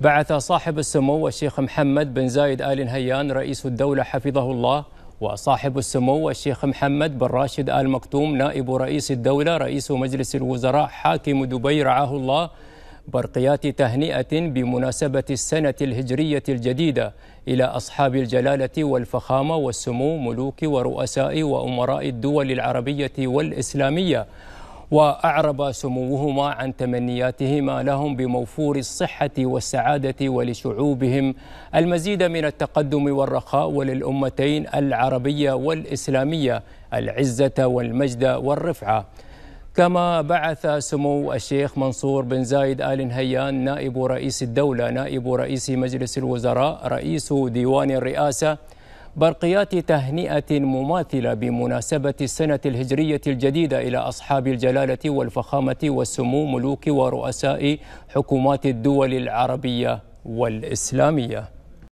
بعث صاحب السمو الشيخ محمد بن زايد آل نهيان رئيس الدولة حفظه الله وصاحب السمو الشيخ محمد بن راشد آل مكتوم نائب رئيس الدولة رئيس مجلس الوزراء حاكم دبي رعاه الله برقيات تهنئة بمناسبة السنة الهجرية الجديدة إلى أصحاب الجلالة والفخامة والسمو ملوك ورؤساء وأمراء الدول العربية والإسلامية وأعرب سموهما عن تمنياتهما لهم بموفور الصحة والسعادة ولشعوبهم المزيد من التقدم والرخاء وللأمتين العربية والإسلامية العزة والمجد والرفعة كما بعث سمو الشيخ منصور بن زايد آل نهيان نائب رئيس الدولة نائب رئيس مجلس الوزراء رئيس ديوان الرئاسة برقيات تهنئة مماثلة بمناسبة السنة الهجرية الجديدة إلى أصحاب الجلالة والفخامة وسمو ملوك ورؤساء حكومات الدول العربية والإسلامية